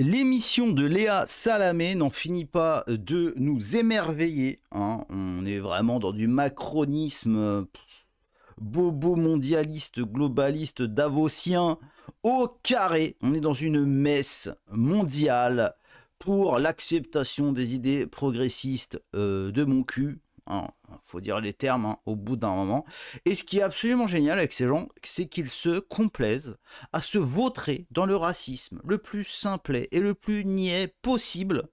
L'émission de Léa Salamé n'en finit pas de nous émerveiller. Hein. On est vraiment dans du macronisme bobo mondialiste, globaliste, davosien au carré. On est dans une messe mondiale pour l'acceptation des idées progressistes euh, de mon cul. Il hein, faut dire les termes hein, au bout d'un moment. Et ce qui est absolument génial avec ces gens, c'est qu'ils se complaisent à se vautrer dans le racisme le plus simplet et le plus niais possible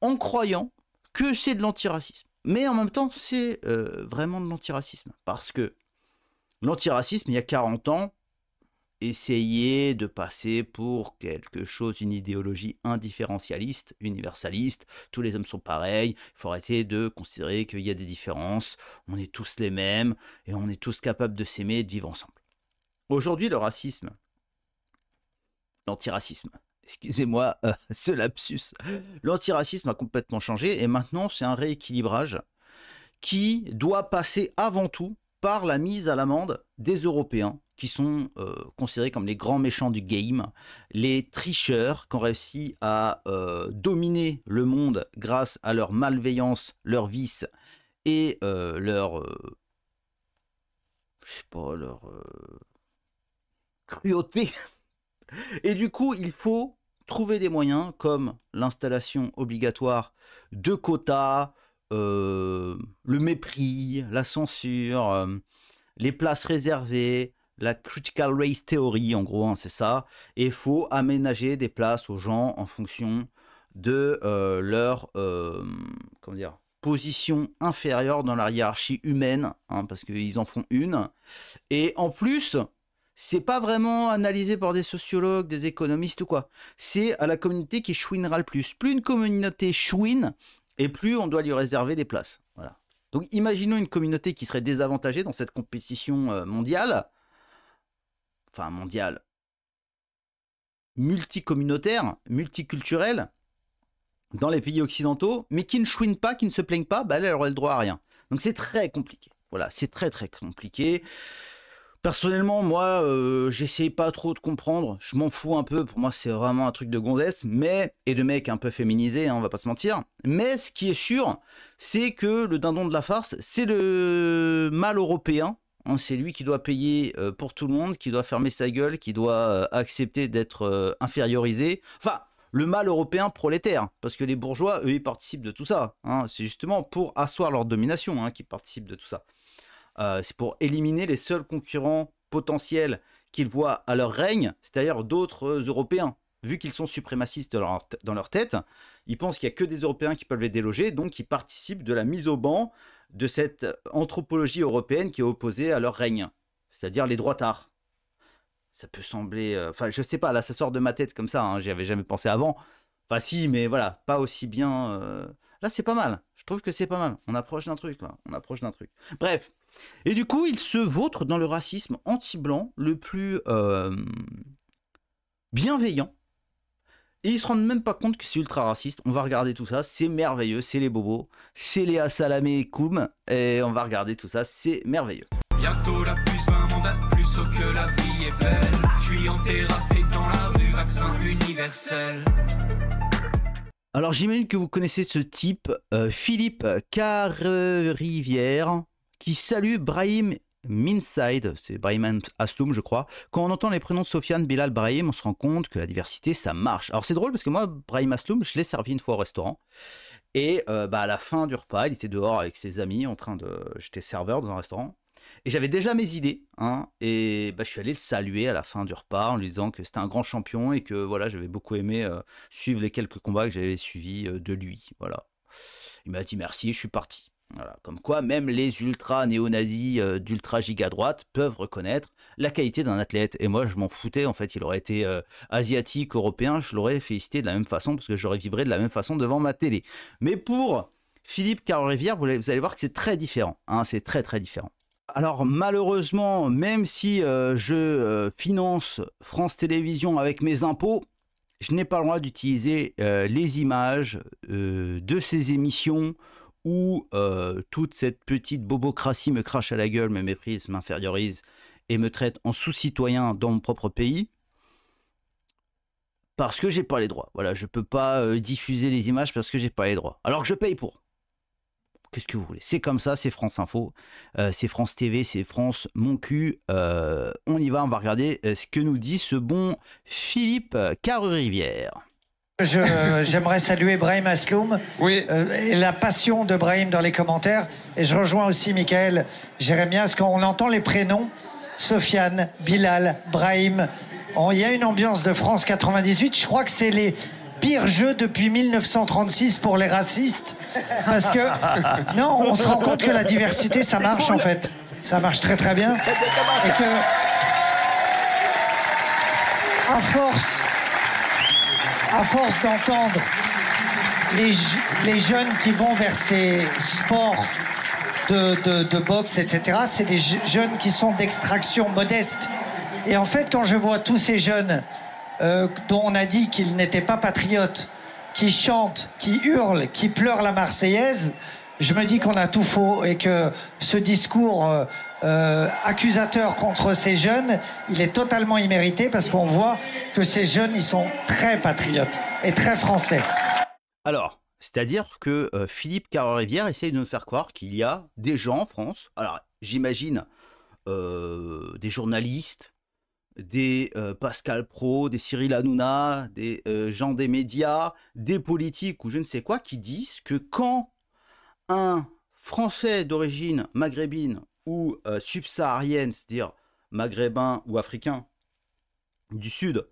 en croyant que c'est de l'antiracisme. Mais en même temps, c'est euh, vraiment de l'antiracisme. Parce que l'antiracisme, il y a 40 ans, essayer de passer pour quelque chose, une idéologie indifférentialiste, universaliste, tous les hommes sont pareils, il faut arrêter de considérer qu'il y a des différences, on est tous les mêmes et on est tous capables de s'aimer et de vivre ensemble. Aujourd'hui, le racisme, l'antiracisme, excusez-moi euh, ce lapsus, l'antiracisme a complètement changé et maintenant c'est un rééquilibrage qui doit passer avant tout par la mise à l'amende des Européens qui sont euh, considérés comme les grands méchants du game, les tricheurs qui ont réussi à euh, dominer le monde grâce à leur malveillance, leur vice et euh, leur... je sais pas, leur... cruauté. Et du coup, il faut trouver des moyens comme l'installation obligatoire de quotas, euh, le mépris, la censure, euh, les places réservées, la critical race theory, en gros, hein, c'est ça. Et il faut aménager des places aux gens en fonction de euh, leur position inférieure dans la hiérarchie humaine, hein, parce qu'ils en font une. Et en plus, c'est pas vraiment analysé par des sociologues, des économistes ou quoi. C'est à la communauté qui chouinera le plus. Plus une communauté chouine, et plus on doit lui réserver des places. Voilà. Donc imaginons une communauté qui serait désavantagée dans cette compétition euh, mondiale, enfin mondiale, multicommunautaire, multiculturelle, dans les pays occidentaux, mais qui ne chouine pas, qui ne se plaignent pas, bah, elle aurait le droit à rien. Donc c'est très compliqué. Voilà, c'est très très compliqué. Personnellement, moi, j'essaie euh, j'essaye pas trop de comprendre. Je m'en fous un peu. Pour moi, c'est vraiment un truc de gonzesse, mais et de mec un peu féminisé, hein, on va pas se mentir. Mais ce qui est sûr, c'est que le dindon de la farce, c'est le mal européen. Hein, c'est lui qui doit payer euh, pour tout le monde, qui doit fermer sa gueule, qui doit euh, accepter d'être infériorisé. Enfin, le mal européen prolétaire, parce que les bourgeois, eux, ils participent de tout ça. Hein. C'est justement pour asseoir leur domination qu'ils participent de tout ça. Euh, c'est pour éliminer les seuls concurrents potentiels qu'ils voient à leur règne, c'est-à-dire d'autres Européens. Vu qu'ils sont suprémacistes dans leur, tête, ils pensent qu'il n'y a que des Européens qui peuvent les déloger, donc ils participent de la mise au banc de cette anthropologie européenne qui est opposée à leur règne, c'est-à-dire les droits droitards. Ça peut sembler... Euh, enfin, je sais pas, là, ça sort de ma tête comme ça, hein, j'y avais jamais pensé avant. Enfin, si, mais voilà, pas aussi bien... Euh, là, c'est pas mal. Je trouve que c'est pas mal. On approche d'un truc, là. On approche d'un truc. Bref, et du coup, il se vautre dans le racisme anti-blanc le plus euh, bienveillant. Et ils se rendent même pas compte que c'est ultra raciste. On va regarder tout ça, c'est merveilleux, c'est les bobos, c'est les Salamé et Koum, et on va regarder tout ça, c'est merveilleux. Bientôt la plus, que la vie est belle. en dans la rue, Alors j'imagine que vous connaissez ce type, euh, Philippe Philippe rivière qui salue Brahim Minside, c'est Brahim Asloum, je crois. Quand on entend les prénoms Sofiane, Bilal, Brahim, on se rend compte que la diversité, ça marche. Alors c'est drôle parce que moi, Brahim Asloum, je l'ai servi une fois au restaurant. Et euh, bah, à la fin du repas, il était dehors avec ses amis en train de. J'étais serveur dans un restaurant. Et j'avais déjà mes idées. Hein. et bah, je suis allé le saluer à la fin du repas en lui disant que c'était un grand champion et que voilà, j'avais beaucoup aimé euh, suivre les quelques combats que j'avais suivis euh, de lui. Voilà. Il m'a dit merci, je suis parti. Voilà, comme quoi même les ultra néo-nazis euh, d'ultra giga droite peuvent reconnaître la qualité d'un athlète. Et moi, je m'en foutais, en fait, il aurait été euh, asiatique, européen, je l'aurais félicité de la même façon, parce que j'aurais vibré de la même façon devant ma télé. Mais pour Philippe carre rivière vous, allez voir que c'est très différent. Hein. c'est très très différent. Alors malheureusement, même si euh, je finance France Télévisions avec mes impôts, je n'ai pas le droit d'utiliser les images de ces émissions où euh, toute cette petite bobocratie me crache à la gueule, me méprise, m'infériorise et me traite en sous-citoyen dans mon propre pays, parce que j'ai pas les droits. Voilà, je peux pas euh, diffuser les images parce que j'ai pas les droits. Alors que je paye pour. Qu'est-ce que vous voulez C'est comme ça, c'est France Info, euh, c'est France TV, c'est France Mon Cul. on y va, on va regarder ce que nous dit ce bon Philippe Carrerivière. rivière euh, j'aimerais saluer Brahim Asloum oui. Euh, et la passion de Brahim dans les commentaires. Et je rejoins aussi Michael Jérémias ce on entend les prénoms Sofiane, Bilal, Brahim. Il y a une ambiance de France 98. Je crois que c'est les pires jeux depuis 1936 pour les racistes. Parce que, non, on se rend compte que la diversité, ça marche en fait. Ça marche très très bien. Et que, à force à force d'entendre les, jeunes qui vont vers ces sports de, boxe, etc., c'est des jeunes qui sont d'extraction modeste. Et en fait, quand je vois tous ces jeunes euh, dont on a dit qu'ils n'étaient pas patriotes, qui chantent, qui hurlent, qui pleurent la Marseillaise, je me dis qu'on a tout faux et que ce discours euh, euh, accusateur contre ces jeunes, il est totalement immérité parce qu'on voit que ces jeunes, ils sont très patriotes et très français. Alors, c'est-à-dire que euh, Philippe carre rivière essaye de nous faire croire qu'il y a des gens en France, alors j'imagine des journalistes, des Pascal Pro, des Cyril Hanouna, des gens des médias, des politiques ou je ne sais quoi, qui disent que quand un Français d'origine maghrébine ou euh, subsaharienne, c'est-à-dire maghrébin ou africain du Sud,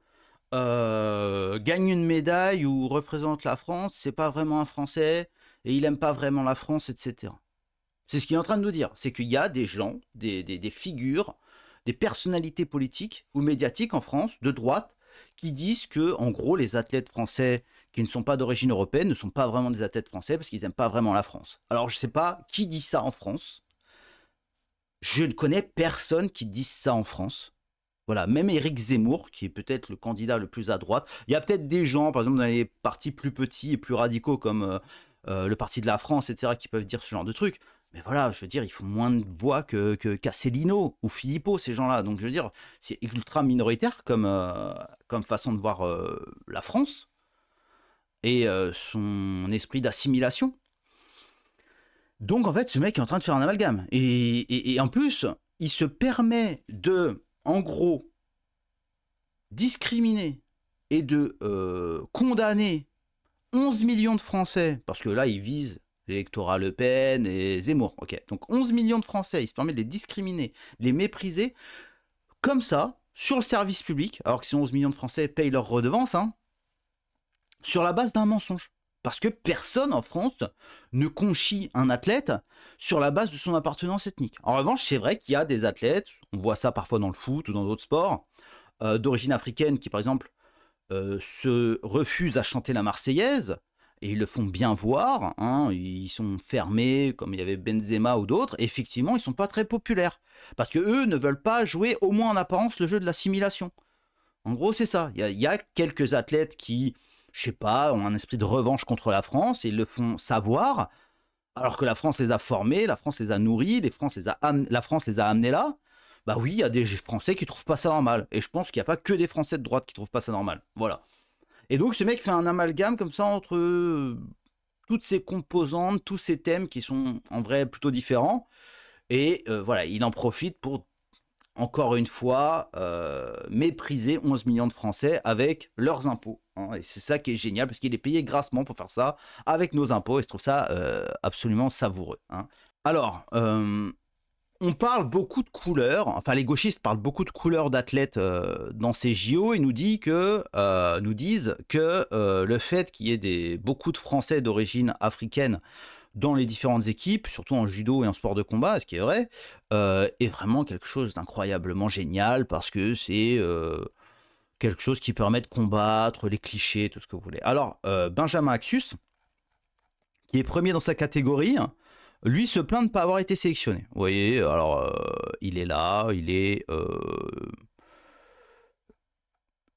euh, gagne une médaille ou représente la France, c'est pas vraiment un Français et il aime pas vraiment la France, etc. C'est ce qu'il est en train de nous dire. C'est qu'il y a des gens, des, des, figures, des personnalités politiques ou médiatiques en France, de droite, qui disent que, en gros, les athlètes français qui ne sont pas d'origine européenne, ne sont pas vraiment des athlètes français parce qu'ils n'aiment pas vraiment la France. Alors je ne sais pas qui dit ça en France. Je ne connais personne qui dise ça en France. Voilà, même Éric Zemmour, qui est peut-être le candidat le plus à droite. Il y a peut-être des gens, par exemple, dans les partis plus petits et plus radicaux comme euh, euh, le Parti de la France, etc., qui peuvent dire ce genre de trucs. Mais voilà, je veux dire, ils font moins de bois que, que Cassellino ou Filippo, ces gens-là. Donc, je veux dire, c'est ultra minoritaire comme, euh, comme façon de voir la France et euh, son esprit d'assimilation. Donc en fait, ce mec est en train de faire un amalgame. Et, en plus, il se permet de, en gros, discriminer et de euh, condamner 11 millions de Français, parce que là, il vise l'électorat Le Pen et Zemmour. Ok, donc 11 millions de Français, il se permet de les discriminer, de les mépriser, comme ça, sur le service public, alors que ces 11 millions de Français payent leurs redevances, hein, sur la base d'un mensonge. Parce que personne en France ne conchit un athlète sur la base de son appartenance ethnique. En revanche, c'est vrai qu'il y a des athlètes, on voit ça parfois dans le foot ou dans d'autres sports, euh, d'origine africaine qui, par exemple, euh, se refusent à chanter la Marseillaise, et ils le font bien voir, hein, ils sont fermés, comme il y avait Benzema ou d'autres, effectivement, ils ne sont pas très populaires. Parce que eux ne veulent pas jouer, au moins en apparence, le jeu de l'assimilation. En gros, c'est ça. Il y, a quelques athlètes qui je sais pas, ont un esprit de revanche contre la France et ils le font savoir, alors que la France les a formés, la France les a nourris, la France les a amenés là. Bah oui, il y a des Français qui trouvent pas ça normal. Et je pense qu'il n'y a pas que des Français de droite qui trouvent pas ça normal. Voilà. Et donc ce mec fait un amalgame comme ça entre euh, toutes ces composantes, tous ces thèmes qui sont en vrai plutôt différents. Et euh, voilà, il en profite pour encore une fois, euh, mépriser 11 millions de Français avec leurs impôts. Hein. et c'est ça qui est génial, parce qu'il est payé grassement pour faire ça avec nos impôts, et je trouve ça euh, absolument savoureux. Hein. Alors, euh, on parle beaucoup de couleurs, enfin les gauchistes parlent beaucoup de couleurs d'athlètes dans ces JO, et nous, dit que, nous disent que le fait qu'il y ait des, beaucoup de Français d'origine africaine dans les différentes équipes, surtout en judo et en sport de combat, ce qui est vrai, euh, est vraiment quelque chose d'incroyablement génial parce que c'est euh, quelque chose qui permet de combattre les clichés, tout ce que vous voulez. Alors, euh, Benjamin Axus, qui est premier dans sa catégorie, lui se plaint de ne pas avoir été sélectionné. Vous voyez, alors il est là, il est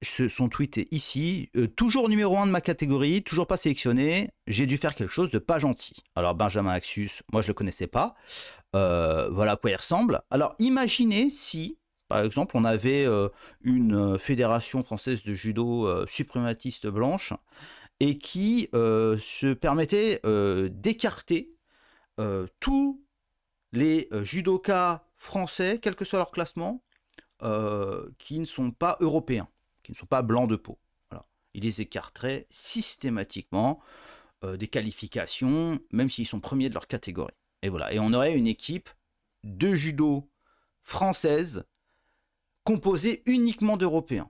son tweet est ici. Euh, toujours numéro 1 de ma catégorie, toujours pas sélectionné. J'ai dû faire quelque chose de pas gentil. Alors Benjamin Axius, moi je le connaissais pas. Euh, voilà à quoi il ressemble. Alors imaginez si, par exemple, on avait euh, une fédération française de judo suprématiste blanche et qui se permettait d'écarter tous les judokas français, quel que soit leur classement, qui ne sont pas européens qui ne sont pas blancs de peau. Il les écarterait systématiquement euh, des qualifications, même s'ils sont premiers de leur catégorie. Et voilà. Et on aurait une équipe de judo française composée uniquement d'Européens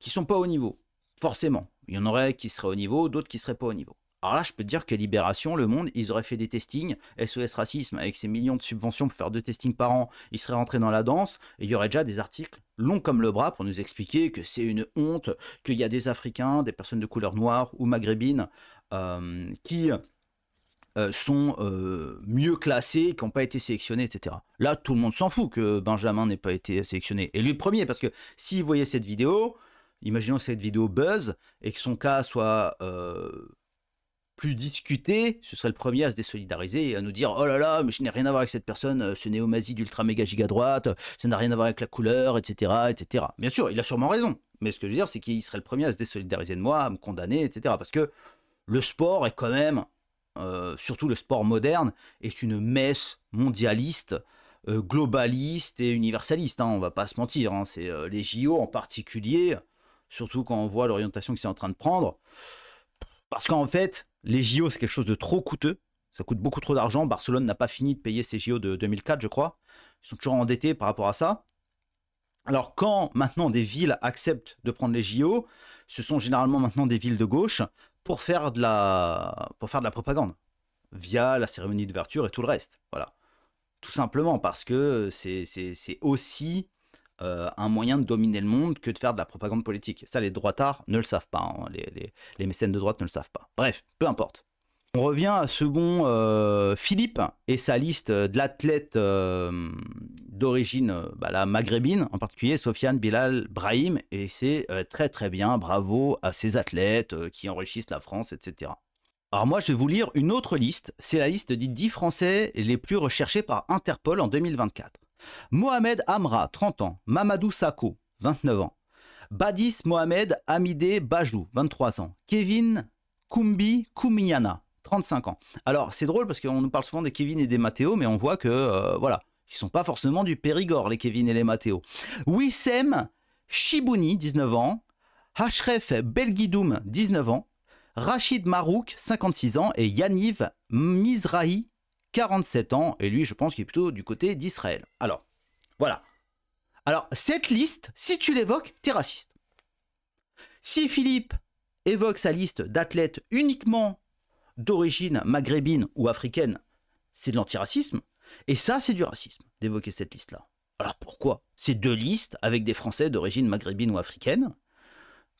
qui ne sont pas au niveau, forcément. Il y en aurait qui seraient au niveau, d'autres qui ne seraient pas au niveau. Alors là, je peux te dire que Libération, Le Monde, ils auraient fait des testings. SOS Racisme, avec ses millions de subventions pour faire deux testings par an, ils seraient rentrés dans la danse et il y aurait déjà des articles longs comme le bras pour nous expliquer que c'est une honte, qu'il y a des Africains, des personnes de couleur noire ou maghrébine euh, qui euh, sont euh, mieux classés, qui n'ont pas été sélectionnés, etc. Là, tout le monde s'en fout que Benjamin n'ait pas été sélectionné. Et lui le premier, parce que s'il voyait cette vidéo, imaginons cette vidéo buzz et que son cas soit plus discuter, ce serait le premier à se désolidariser et à nous dire oh là là, mais je n'ai rien à voir avec cette personne, euh, ce néo d'ultra méga giga droite, euh, ça n'a rien à voir avec la couleur, etc., etc. Bien sûr, il a sûrement raison, mais ce que je veux dire, c'est qu'il serait le premier à se désolidariser de moi, à me condamner, etc. Parce que le sport est quand même, euh, surtout le sport moderne, est une messe mondialiste globaliste et universaliste, On hein, on va pas se mentir, hein, c'est les JO en particulier, surtout quand on voit l'orientation que c'est en train de prendre, parce qu'en fait, les JO, c'est quelque chose de trop coûteux. Ça coûte beaucoup trop d'argent. Barcelone n'a pas fini de payer ses JO de 2004, je crois. Ils sont toujours endettés par rapport à ça. Alors quand maintenant des villes acceptent de prendre les JO, ce sont généralement maintenant des villes de gauche pour faire de la, pour faire de la propagande via la cérémonie d'ouverture et tout le reste. Voilà. Tout simplement parce que c'est aussi euh, un moyen de dominer le monde que de faire de la propagande politique. Ça, les droitards ne le savent pas. Hein. Les, mécènes de droite ne le savent pas. Bref, peu importe. On revient à ce bon euh, Philippe et sa liste euh, de l'athlète d'origine bah, la maghrébine, en particulier Sofiane Bilal Brahim. Et c'est très très bien. Bravo à ces athlètes qui enrichissent la France, etc. Alors moi, je vais vous lire une autre liste. C'est la liste des 10 Français les plus recherchés par Interpol en 2024. Mohamed Amra, 30 ans. Mamadou Sako, 29 ans. Badis Mohamed Hamide Bajou, 23 ans. Kevin Kumbi Koumiana, 35 ans. Alors, c'est drôle parce qu'on nous parle souvent des Kevin et des Matteo, mais on voit que, euh, voilà, ils sont pas forcément du Périgord, les Kevin et les Matteo. Wissem Shibuni, 19 ans. Hashref Belgidoum, 19 ans. Rachid Marouk, 56 ans. Et Yaniv Mizrahi, 47 ans, et lui, je pense qu'il est plutôt du côté d'Israël. Alors, voilà. Alors, cette liste, si tu l'évoques, t'es raciste. Si Philippe évoque sa liste d'athlètes uniquement d'origine maghrébine ou africaine, c'est de l'antiracisme. Et ça, c'est du racisme, d'évoquer cette liste-là. Alors pourquoi Ces deux listes avec des Français d'origine maghrébine ou africaine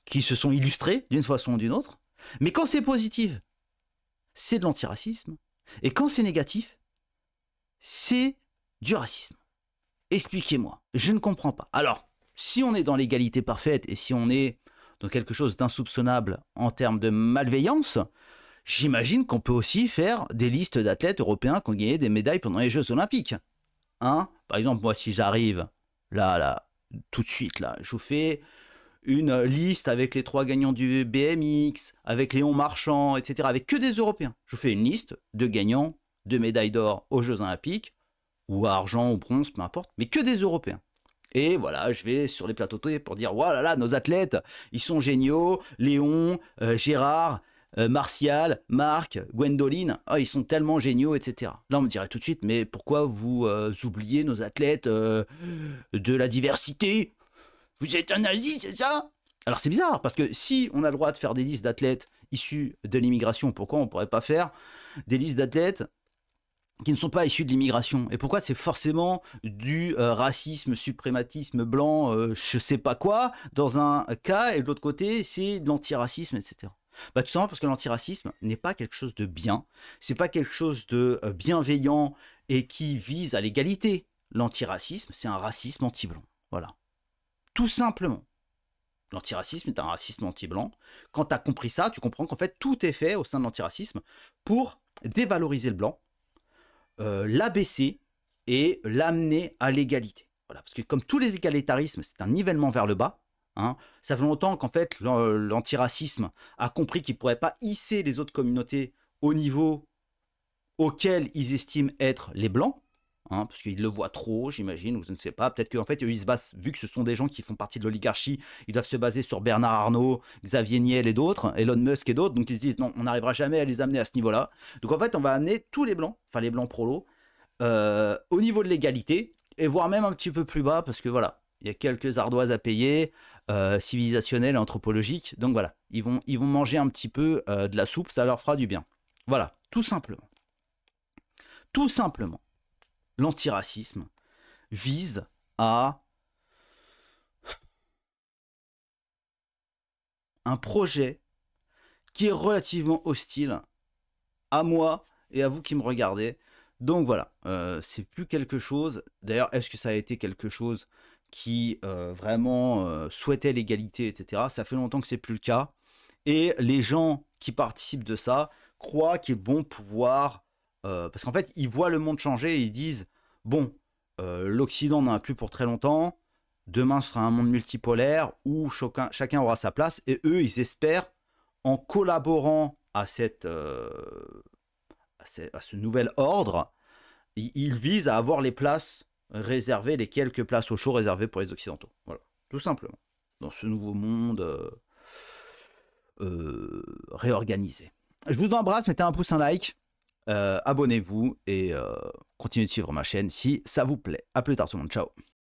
qui se sont illustrés d'une façon ou d'une autre. Mais quand c'est positif, c'est de l'antiracisme. Et quand c'est négatif, c'est du racisme. Expliquez-moi, je ne comprends pas. Alors, si on est dans l'égalité parfaite et si on est dans quelque chose d'insoupçonnable en termes de malveillance, j'imagine qu'on peut aussi faire des listes d'athlètes européens qui ont gagné des médailles pendant les Jeux Olympiques. Hein Par exemple, moi, si j'arrive là, là, tout de suite, là, je vous fais une liste avec les trois gagnants du BMX, avec Léon Marchand, etc., avec que des Européens. Je vous fais une liste de gagnants de médailles d'or aux Jeux Olympiques, ou argent, ou bronze, peu importe, mais que des Européens. Et voilà, je vais sur les plateaux télé pour dire, voilà, là, nos athlètes, ils sont géniaux, Léon, euh, Gérard, euh, Martial, Marc, Gwendoline, ah, ils sont tellement géniaux, etc. Là, on me dirait tout de suite, mais pourquoi vous euh, oubliez nos athlètes de la diversité vous êtes un nazi, c'est ça Alors c'est bizarre, parce que si on a le droit de faire des listes d'athlètes issus de l'immigration, pourquoi on ne pourrait pas faire des listes d'athlètes qui ne sont pas issus de l'immigration. Et pourquoi c'est forcément du euh, racisme, suprématisme blanc, je euh, je sais pas quoi, dans un cas, et de l'autre côté, c'est de l'antiracisme, etc. Bah, tout simplement parce que l'antiracisme n'est pas quelque chose de bien, c'est pas quelque chose de euh, bienveillant et qui vise à l'égalité. L'antiracisme, c'est un racisme anti-blanc. Voilà. Tout simplement. L'antiracisme est un racisme anti-blanc. Quand tu as compris ça, tu comprends qu'en fait, tout est fait au sein de l'antiracisme pour dévaloriser le blanc, euh, l'abaisser et l'amener à l'égalité. Voilà, parce que comme tous les égalitarismes, c'est un nivellement vers le bas. Hein, ça fait longtemps qu'en fait, l'antiracisme a compris qu'il ne pourrait pas hisser les autres communautés au niveau auquel ils estiment être les blancs. Hein, parce qu'ils le voient trop, j'imagine, ou je ne sais pas. Peut-être qu'en fait, ils se basent, vu que ce sont des gens qui font partie de l'oligarchie, ils doivent se baser sur Bernard Arnault, Xavier Niel et d'autres, Elon Musk et d'autres. Donc ils se disent, non, on n'arrivera jamais à les amener à ce niveau-là. Donc en fait, on va amener tous les blancs, enfin les blancs prolos, euh, au niveau de l'égalité, et voire même un petit peu plus bas, parce que voilà, il y a quelques ardoises à payer, euh, civilisationnelles et anthropologiques. Donc voilà, ils vont, ils vont manger un petit peu euh, de la soupe, ça leur fera du bien. Voilà, tout simplement. Tout simplement l'antiracisme vise à un projet qui est relativement hostile à moi et à vous qui me regardez. Donc voilà, euh, c'est plus quelque chose. D'ailleurs, est-ce que ça a été quelque chose qui euh, vraiment euh, souhaitait l'égalité, etc. Ça fait longtemps que c'est plus le cas. Et les gens qui participent de ça croient qu'ils vont pouvoir euh, parce qu'en fait, ils voient le monde changer et ils disent bon, euh, l'Occident n'en a plus pour très longtemps, demain sera un monde multipolaire où chacun, chacun aura sa place, et eux, ils espèrent, en collaborant à, cette, euh, à, ce, nouvel ordre, ils, visent à avoir les places réservées, les quelques places au chaud réservées pour les Occidentaux. Voilà, tout simplement, dans ce nouveau monde réorganisé. Je vous embrasse, mettez un pouce, un like. Euh, abonnez-vous et euh, continuez de suivre ma chaîne si ça vous plaît. À plus tard tout le monde, ciao